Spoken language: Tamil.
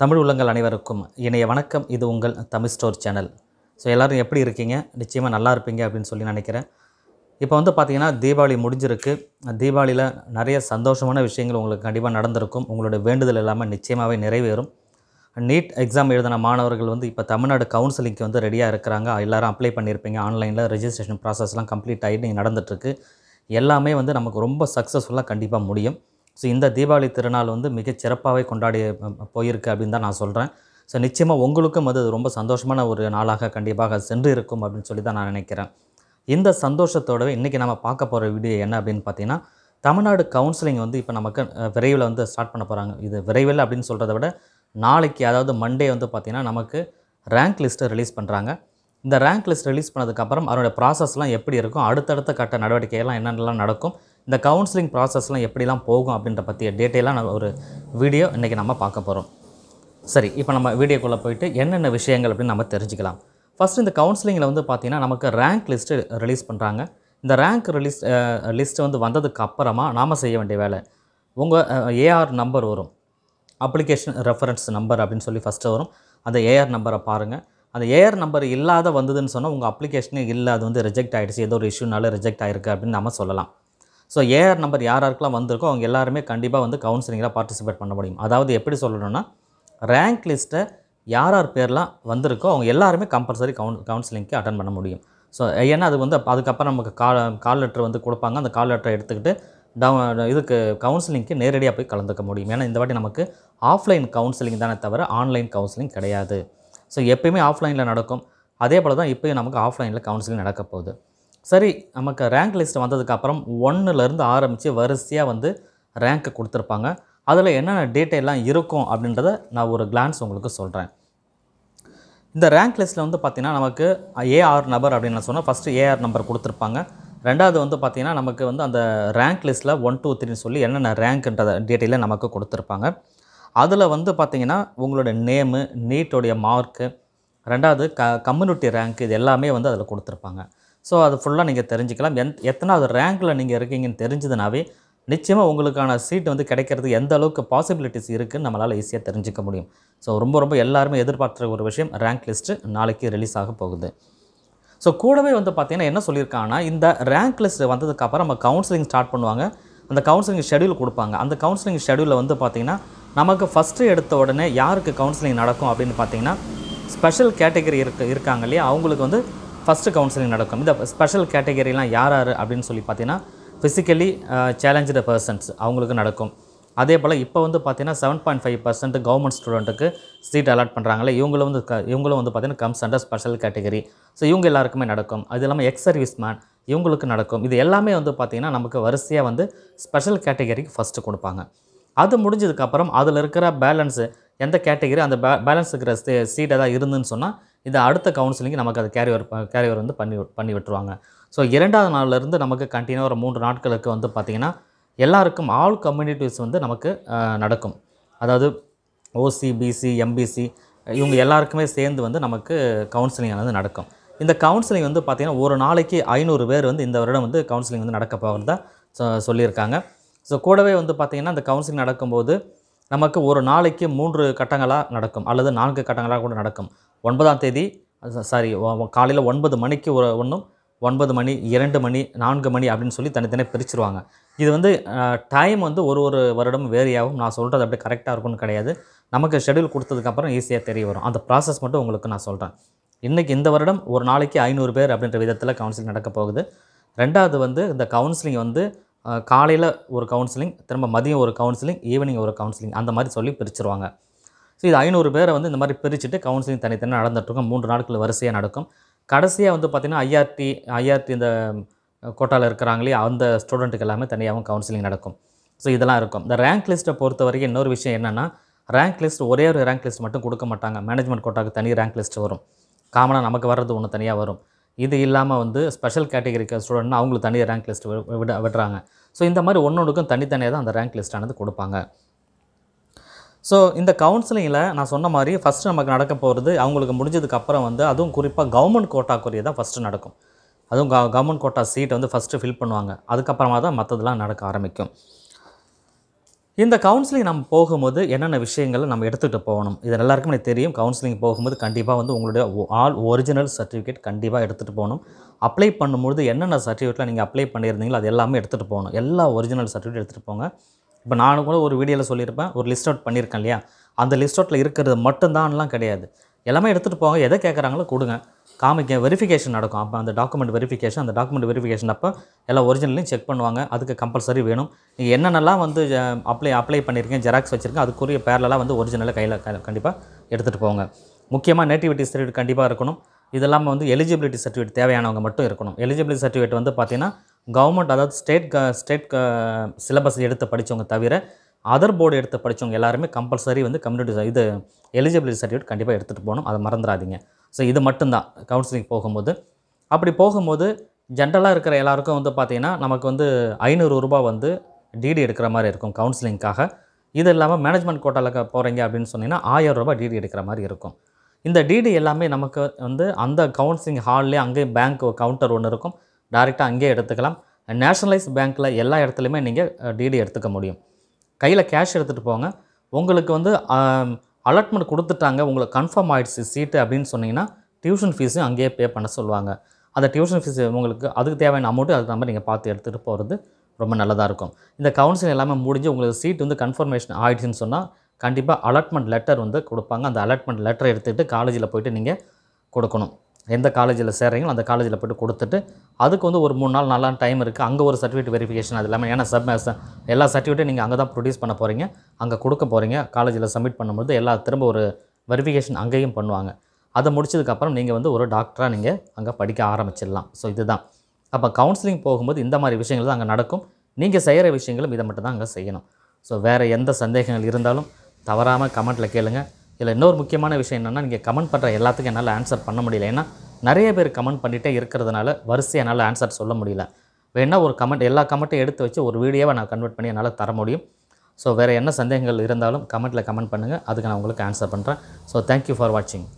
தமிழ் உள்ளங்கள் அனைவருக்கும் இணைய வணக்கம் இது உங்கள் தமிழ் ஸ்டோர் சேனல் ஸோ எல்லோரும் எப்படி இருக்கீங்க நிச்சயமாக நல்லா இருப்பீங்க அப்படின்னு சொல்லி நினைக்கிறேன் இப்போ வந்து பார்த்திங்கன்னா தீபாவளி முடிஞ்சிருக்கு தீபாவளியில் நிறைய சந்தோஷமான விஷயங்கள் உங்களுக்கு கண்டிப்பாக நடந்திருக்கும் உங்களுடைய வேண்டுதல் இல்லாமல் நிச்சயமாகவே நிறைவேறும் நீட் எக்ஸாம் எழுதின மாணவர்கள் வந்து இப்போ தமிழ்நாடு கவுன்சிலிங்க்கு வந்து ரெடியாக இருக்கிறாங்க எல்லோரும் அப்ளை பண்ணியிருப்பீங்க ஆன்லைனில் ரெஜிஸ்ட்ரேஷன் ப்ராசஸ்லாம் கம்ப்ளீட் ஆகிட்டு நீங்கள் நடந்துகிட்ருக்கு எல்லாமே வந்து நமக்கு ரொம்ப சக்ஸஸ்ஃபுல்லாக கண்டிப்பாக முடியும் ஸோ இந்த தீபாவளி திருநாள் வந்து மிக சிறப்பாகவே கொண்டாடி போயிருக்கு அப்படின்னு தான் நான் சொல்கிறேன் ஸோ நிச்சயமாக உங்களுக்கும் அது ரொம்ப சந்தோஷமான ஒரு நாளாக கண்டிப்பாக சென்று இருக்கும் அப்படின்னு சொல்லி தான் நான் நினைக்கிறேன் இந்த சந்தோஷத்தோடவே இன்றைக்கி நம்ம பார்க்க போகிற வீடியோ என்ன அப்படின்னு பார்த்தீங்கன்னா தமிழ்நாடு கவுன்சிலிங் வந்து இப்போ நமக்கு விரைவில் வந்து ஸ்டார்ட் பண்ண போகிறாங்க இது விரைவில் அப்படின்னு சொல்கிறத விட நாளைக்கு அதாவது மண்டே வந்து பார்த்திங்கன்னா நமக்கு ரேங்க் லிஸ்ட்டை ரிலீஸ் பண்ணுறாங்க இந்த ரேங்க் லிஸ்ட் ரிலீஸ் பண்ணதுக்கப்புறம் அதனுடைய ப்ராசஸ்லாம் எப்படி இருக்கும் அடுத்தடுத்த கட்ட நடவடிக்கைகள்லாம் என்னென்னலாம் நடக்கும் இந்த கவுன்சிலிங் ப்ராசஸ்லாம் எப்படிலாம் போகும் அப்படின்ற பற்றிய டீட்டெயிலாக நான் ஒரு வீடியோ இன்றைக்கி நம்ம பார்க்க போகிறோம் சரி இப்போ நம்ம வீடியோக்குள்ளே போயிட்டு என்னென்ன விஷயங்கள் அப்படின்னு நம்ம தெரிஞ்சுக்கலாம் ஃபஸ்ட்டு இந்த கவுன்சிலிங்கில் வந்து பார்த்திங்கன்னா நமக்கு ரேங்க் லிஸ்ட்டு ரிலீஸ் பண்ணுறாங்க இந்த ரேங்க் ரிலீஸ் லிஸ்ட்டு வந்து வந்ததுக்கு அப்புறமா நாம் செய்ய வேண்டிய வேலை உங்கள் ஏஆர் நம்பர் வரும் அப்ளிகேஷன் ரெஃபரன்ஸ் நம்பர் அப்படின்னு சொல்லி ஃபஸ்ட்டு வரும் அந்த ஏஆர் நம்பரை பாருங்கள் அந்த ஏஆர் நம்பர் இல்லாத வந்ததுன்னு சொன்னால் உங்கள் அப்ளிகேஷனே இல்லை அது வந்து ரிஜெக்ட் ஆகிடுச்சு ஏதோ ஒரு இஷ்யூனால ரிஜெக்ட் ஆகிருக்கு அப்படின்னு நம்ம சொல்லலாம் ஸோ ஏஆர் நம்பர் யார் யாருக்கெலாம் வந்திருக்கோ அவங்க எல்லாருமே கண்டிப்பாக வந்து கவுன்சிலிங்கில் பார்ட்டிசிபேட் பண்ண முடியும் அதாவது எப்படி சொல்லணும்னா ரேங்க் லிஸ்ட்டை யார் யார் பேர்லாம் வந்திருக்கோ அவங்க எல்லாருமே கம்பல்சரி கவுன் கவுன்சிலிங்க்கு அட்டன் பண்ண முடியும் ஸோ ஏன்னா அது வந்து அதுக்கப்புறம் நமக்கு கால் கால் லெட்டர் வந்து கொடுப்பாங்க அந்த கால் லெட்டரை எடுத்துக்கிட்டு டவுன் இதுக்கு கவுன்சிலிங்க்கு நேரடியாக போய் கலந்துக்க முடியும் ஏன்னா இந்த வாட்டி நமக்கு ஆஃப்லைன் கவுன்சிலிங் தானே தவிர ஆன்லைன் கவுன்சிலிங் கிடையாது ஸோ எப்போயுமே ஆஃப்லைனில் நடக்கும் அதே போல் தான் இப்போயும் நமக்கு ஆஃப்லைனில் கவுன்சிலிங் நடக்க போகுது சரி நமக்கு ரேங்க் லிஸ்ட் வந்ததுக்கப்புறம் ஒன்றுலேருந்து ஆரம்பித்து வரிசையாக வந்து ரேங்க்கு கொடுத்துருப்பாங்க அதில் என்னென்ன டீட்டெயிலாம் இருக்கும் அப்படின்றத நான் ஒரு கிளான்ஸ் உங்களுக்கு சொல்கிறேன் இந்த ரேங்க் லிஸ்ட்டில் வந்து பார்த்திங்கன்னா நமக்கு ஏஆர் நம்பர் அப்படின்னு நான் சொன்னால் ஃபஸ்ட்டு ஏஆர் நம்பர் கொடுத்துருப்பாங்க ரெண்டாவது வந்து பார்த்திங்கன்னா நமக்கு வந்து அந்த ரேங்க் லிஸ்ட்டில் ஒன் டூ த்ரீன்னு சொல்லி என்னென்ன ரேங்க்ன்றத டீட்டெயிலில் நமக்கு கொடுத்துருப்பாங்க அதில் வந்து பார்த்திங்கன்னா உங்களோட நேமு நீட்டோடைய மார்க்கு ரெண்டாவது க கம்யூனிட்டி ரேங்க் இது எல்லாமே வந்து அதில் கொடுத்துருப்பாங்க ஸோ அது ஃபுல்லாக நீங்கள் தெரிஞ்சுக்கலாம் எந் எத்தனாவது ரேங்க்கில் நீங்கள் இருக்கீங்கன்னு தெரிஞ்சதுனாவே நிச்சயமாக உங்களுக்கான சீட் வந்து கிடைக்கிறது எந்த அளவுக்கு பாசிபிலிட்டிஸ் இருக்குதுன்னு நம்மளால் ஈஸியாக தெரிஞ்சுக்க முடியும் ஸோ ரொம்ப ரொம்ப எல்லாருமே எதிர்பார்க்குற ஒரு விஷயம் ரேங்க் லிஸ்ட்டு நாளைக்கு ரிலீஸ் ஆக போகுது ஸோ கூடவே வந்து பார்த்திங்கன்னா என்ன சொல்லியிருக்காங்கன்னா இந்த ரேங்க் லிஸ்ட்டு வந்ததுக்கப்புறம் நம்ம கவுன்சிலிங் ஸ்டார்ட் பண்ணுவாங்க அந்த கவுன்சிலிங் ஷெடியூல் கொடுப்பாங்க அந்த கவுன்சிலிங் ஷெடியூலில் வந்து பார்த்திங்கன்னா நமக்கு ஃபஸ்ட்டு எடுத்த உடனே யாருக்கு கவுன்சிலிங் நடக்கும் அப்படின்னு பார்த்திங்கன்னா ஸ்பெஷல் கேட்டகரி இருக்க இருக்காங்க இல்லையா அவங்களுக்கு வந்து ஃபஸ்ட்டு கவுன்சிலிங் நடக்கும் இந்த ஸ்பெஷல் கேட்டகரிலாம் யார் யார் அப்படின்னு சொல்லி பார்த்தீங்கன்னா ஃபிசிக்கலி சேலஞ்சு பர்சன்ஸ் அவங்களுக்கு நடக்கும் அதே போல் இப்போ வந்து பார்த்தீங்கன்னா seven point five percent government ஸ்டூடெண்ட்டுக்கு சீட் அலாட் பண்ணுறாங்களே இவங்களும் வந்து க இவங்களும் வந்து பார்த்தீங்கன்னா comes under special category so இவங்க எல்லாருக்குமே நடக்கும் அது இல்லாமல் எக்ஸ் சர்வீஸ் மேன் இவங்களுக்கு நடக்கும் இது எல்லாமே வந்து பார்த்திங்கன்னா நமக்கு வரிசையாக வந்து ஸ்பெஷல் கேட்டகரிக்கு ஃபஸ்ட்டு கொடுப்பாங்க அது முடிஞ்சதுக்கப்புறம் அதில் இருக்கிற பேலன்ஸு எந்த கேட்டகரி அந்த பே பேலன்ஸ் இருக்கிற சீட் ஏதாவது இருந்துன்னு சொன்னால் இந்த அடுத்த கவுன்சிலிங்கு நமக்கு அது கேரியர் கேரியர் வந்து பண்ணி பண்ணி விட்டுருவாங்க ஸோ இரண்டாவது நாள்லேருந்து நமக்கு கண்டினியூ ஒரு மூன்று நாட்களுக்கு வந்து பார்த்திங்கன்னா எல்லாருக்கும் ஆல் கம்யூனிட்டிஸ் வந்து நமக்கு நடக்கும் அதாவது ஓசி பிசி எம்பிசி இவங்க எல்லாருக்குமே சேர்ந்து வந்து நமக்கு கவுன்சிலிங் வந்து நடக்கும் இந்த கவுன்சிலிங் வந்து பார்த்திங்கன்னா ஒரு நாளைக்கு ஐநூறு பேர் வந்து இந்த வருடம் வந்து கவுன்சிலிங் வந்து நடக்க போகிறதா சொல்லியிருக்காங்க ஸோ கூடவே வந்து பார்த்திங்கன்னா அந்த கவுன்சிலிங் நடக்கும்போது நமக்கு ஒரு நாளைக்கு மூன்று கட்டங்களாக நடக்கும் அல்லது நான்கு கட்டங்களாக கூட நடக்கும் ஒன்பதாம் தேதி சாரி காலையில் ஒன்பது மணிக்கு ஒரு ஒன்றும் ஒன்பது மணி இரண்டு மணி நான்கு மணி அப்படின்னு சொல்லி தனித்தனியாக பிரிச்சுருவாங்க இது வந்து டைம் வந்து ஒரு ஒரு வருடம் வேறியாகவும் நான் சொல்கிறது அப்படி கரெக்டாக இருக்கும்னு கிடையாது நமக்கு ஷெடியூல் கொடுத்ததுக்கப்புறம் ஈஸியாக தெரிய வரும் அந்த ப்ராசஸ் மட்டும் உங்களுக்கு நான் சொல்கிறேன் இன்றைக்கி இந்த வருடம் ஒரு நாளைக்கு ஐநூறு பேர் அப்படின்ற விதத்தில் கவுன்சிலிங் நடக்க போகுது ரெண்டாவது வந்து இந்த கவுன்சிலிங் வந்து காலையில் ஒரு கவுன்சிலிங் திரும்ப மதியம் ஒரு கவுன்சிலிங் ஈவினிங் ஒரு கவுன்சிலிங் அந்த மாதிரி சொல்லி பிரிச்சுருவாங்க ஸோ இது ஐநூறு பேரை வந்து இந்த மாதிரி பிரிச்சுட்டு கவுன்சிலிங் தனித்தனியாக நடந்துட்டுருக்கும் மூன்று நாட்கள் வரிசையாக நடக்கும் கடைசியாக வந்து பார்த்திங்கன்னா ஐஆர்டி ஐஆர்டி இந்த கோட்டாவில் இருக்கிறாங்களே அந்த ஸ்டூடெண்ட்டுக்கு எல்லாமே தனியாகவும் கவுன்சிலிங் நடக்கும் ஸோ இதெல்லாம் இருக்கும் இந்த ரேங்க் லிஸ்ட்டை பொறுத்த வரைக்கும் இன்னொரு விஷயம் என்னென்னா ரேங்க் லிஸ்ட் ஒரே ஒரு ரேங்க் லிஸ்ட் மட்டும் கொடுக்க மாட்டாங்க மேனேஜ்மெண்ட் கோட்டாவுக்கு தனி ரேங்க் லிஸ்ட் வரும் காமனாக நமக்கு வர்றது ஒன்று தனியாக வரும் இது இல்லாமல் வந்து ஸ்பெஷல் கேட்டகரிக்கு ஸ்டூடெண்ட்னா அவங்களுக்கு தனியாக ரேங்க் லிஸ்ட் விட விடுறாங்க ஸோ இந்த மாதிரி ஒன்று ஒன்றுக்கும் தனித்தனியாக தான் அந்த ரேங்க் லிஸ்ட்டானது கொடுப்பாங்க ஸோ இந்த கவுன்சிலிங்கில் நான் சொன்ன மாதிரி ஃபஸ்ட்டு நமக்கு நடக்க போகிறது அவங்களுக்கு முடிஞ்சதுக்கப்புறம் வந்து அதுவும் குறிப்பாக கவர்மெண்ட் கோட்டாக்குரிய தான் ஃபஸ்ட்டு நடக்கும் அதுவும் க கவர்மெண்ட் கோட்டா சீட்டை வந்து ஃபஸ்ட்டு ஃபில் பண்ணுவாங்க அதுக்கப்புறமா தான் மற்றதெல்லாம் நடக்க ஆரம்பிக்கும் இந்த கவுன்சிலிங் நம்ம போகும்போது என்னென்ன விஷயங்களை நம்ம எடுத்துகிட்டு போகணும் இது எல்லாருக்குமே தெரியும் கவுன்சிலிங் போகும்போது கண்டிப்பாக வந்து உங்களுடைய ஆல் ஒரிஜினல் சர்டிஃபிகேட் கண்டிப்பாக எடுத்துகிட்டு போகணும் அப்ளை பண்ணும்போது என்னென்ன சர்டிஃபிகேட்டில் நீங்கள் அப்ளை பண்ணியிருந்தீங்களோ அது எல்லாமே எடுத்துகிட்டு போகணும் எல்லா ஒரிஜினல் சர்டிஃபிகேட் எடுத்துகிட்டு போங்க இப்போ நானும் கூட ஒரு வீடியோவில் சொல்லியிருப்பேன் ஒரு லிஸ்ட் அவுட் பண்ணியிருக்கேன் இல்லையா அந்த லிஸ்ட் அவுட்டில் இருக்கிறது மட்டும்தான்லாம் கிடையாது எல்லாமே எடுத்துகிட்டு போங்க எதை கேட்குறாங்களோ கொடுங்க காமிக்க வெரிஃபிகேஷன் நடக்கும் அப்போ அந்த டாக்குமெண்ட் வெரிஃபிகேஷன் அந்த டாக்குமெண்ட் வெரிஃபிகேஷன் அப்போ எல்லாம் ஒரிஜினலையும் செக் பண்ணுவாங்க அதுக்கு கம்பல்சரி வேணும் நீங்கள் என்னென்னலாம் வந்து அப்ளை அப்ளை பண்ணியிருக்கேன் ஜெராக்ஸ் வச்சுருக்கேன் அதுக்குரிய பேரலாம் வந்து ஒரிஜினலாக கையில் கண்டிப்பாக எடுத்துகிட்டு போங்க முக்கியமாக நேட்டிவிட்டி சர்டிஃபிகேட் கண்டிப்பாக இருக்கணும் இதெல்லாம் இல்லாமல் வந்து எலிஜிபிலிட்டி சர்டிஃபிகேட் தேவையானவங்க மட்டும் இருக்கணும் எலிஜிபிலிட்டி சர்டிஃபிகேட் வந்து பார்த்திங்கன்னா கவர்மெண்ட் அதாவது ஸ்டேட் க ஸ்டேட் சிலபஸ் எடுத்து படித்தவங்க தவிர அதர் போர்டு எடுத்து படித்தவங்க எல்லாருமே கம்பல்சரி வந்து கம்யூனிட்டி இது எலிஜிபிலிட்டி சர்டிஃபிகேட் கண்டிப்பாக எடுத்துகிட்டு போகணும் அதை மறந்துடாதீங்க ஸோ இது மட்டும்தான் கவுன்சிலிங் போகும்போது அப்படி போகும்போது ஜென்ரலாக இருக்கிற எல்லாருக்கும் வந்து பார்த்திங்கன்னா நமக்கு வந்து ஐநூறுரூபா வந்து டிடி எடுக்கிற மாதிரி இருக்கும் கவுன்சிலிங்க்காக இது இல்லாமல் மேனேஜ்மெண்ட் கோட்டாவில் போகிறீங்க அப்படின்னு சொன்னிங்கன்னா ஆயிரம் ரூபாய் டிடி எடுக்கிற மாதிரி இருக்கும் இந்த டிடி எல்லாமே நமக்கு வந்து அந்த கவுன்சிலிங் ஹால்லே அங்கேயும் பேங்க் கவுண்டர் ஒன்று இருக்கும் டைரெக்டாக அங்கேயே எடுத்துக்கலாம் நேஷ்னலைஸ் பேங்க்கில் எல்லா இடத்துலையுமே நீங்கள் டிடி எடுத்துக்க முடியும் கையில் கேஷ் எடுத்துகிட்டு போங்க உங்களுக்கு வந்து அலாட்மெண்ட் கொடுத்துட்டாங்க உங்களுக்கு கன்ஃபார்ம் ஆகிடுச்சு சீட்டு அப்படின்னு சொன்னிங்கன்னா டியூஷன் ஃபீஸும் அங்கேயே பே பண்ண சொல்லுவாங்க அந்த டியூஷன் ஃபீஸ் உங்களுக்கு அதுக்கு தேவையான அமௌண்ட்டு அது நம்ம நீங்கள் பார்த்து எடுத்துகிட்டு போகிறது ரொம்ப நல்லதாக இருக்கும் இந்த கவுன்சிலிங் எல்லாமே முடிஞ்சு உங்களுக்கு சீட் வந்து கன்ஃபர்மேஷன் ஆகிடுச்சின்னு சொன்னால் கண்டிப்பாக அலாட்மெண்ட் லெட்டர் வந்து கொடுப்பாங்க அந்த அலாட்மெண்ட் லெட்டரை எடுத்துகிட்டு காலேஜில் போய்ட்டு நீங்கள் கொடுக்கணும் எந்த காலேஜில் சேர்றீங்களோ அந்த காலேஜில் போய்ட்டு கொடுத்துட்டு அதுக்கு வந்து ஒரு மூணு நாள் நாலு டைம் இருக்குது அங்கே ஒரு சர்டிஃபிகேட் வெரிஃபிகேஷன் அது இல்லாமல் ஏன்னா சப் எல்லா சர்டிஃபிகேட்டும் நீங்கள் அங்கே தான் ப்ரொடியூஸ் பண்ண போகிறீங்க அங்கே கொடுக்க போகிறீங்க காலேஜில் சப்மிட் பண்ணும்போது எல்லா திரும்ப ஒரு வெரிஃபிகேஷன் அங்கேயும் பண்ணுவாங்க அதை முடிச்சதுக்கப்புறம் நீங்கள் வந்து ஒரு டாக்டராக நீங்கள் அங்கே படிக்க ஆரம்பிச்சிடலாம் ஸோ இதுதான் அப்போ கவுன்சிலிங் போகும்போது இந்த மாதிரி விஷயங்கள் தான் அங்கே நடக்கும் நீங்கள் செய்கிற விஷயங்களும் இதை மட்டும் தான் அங்கே செய்யணும் ஸோ வேறு எந்த சந்தேகங்கள் இருந்தாலும் தவறாமல் கமெண்ட்டில் கேளுங்கள் இதில் இன்னொரு முக்கியமான விஷயம் என்னென்னா நீங்கள் கமெண்ட் பண்ணுற எல்லாத்துக்கும் என்னால் ஆன்சர் பண்ண முடியல ஏன்னா நிறைய பேர் கமெண்ட் பண்ணிகிட்டே இருக்கிறதுனால வரிசையாக என்னால் ஆன்சர் சொல்ல முடியல வேணால் ஒரு கமெண்ட் எல்லா கமெண்ட்டையும் எடுத்து வச்சு ஒரு வீடியோவை நான் கன்வெர்ட் பண்ணி என்னால் தர முடியும் ஸோ வேறு என்ன சந்தேகங்கள் இருந்தாலும் கமெண்ட்டில் கமெண்ட் பண்ணுங்கள் அதுக்கு நான் உங்களுக்கு ஆன்சர் பண்ணுறேன் ஸோ தேங்க்யூ ஃபார் வாட்சிங்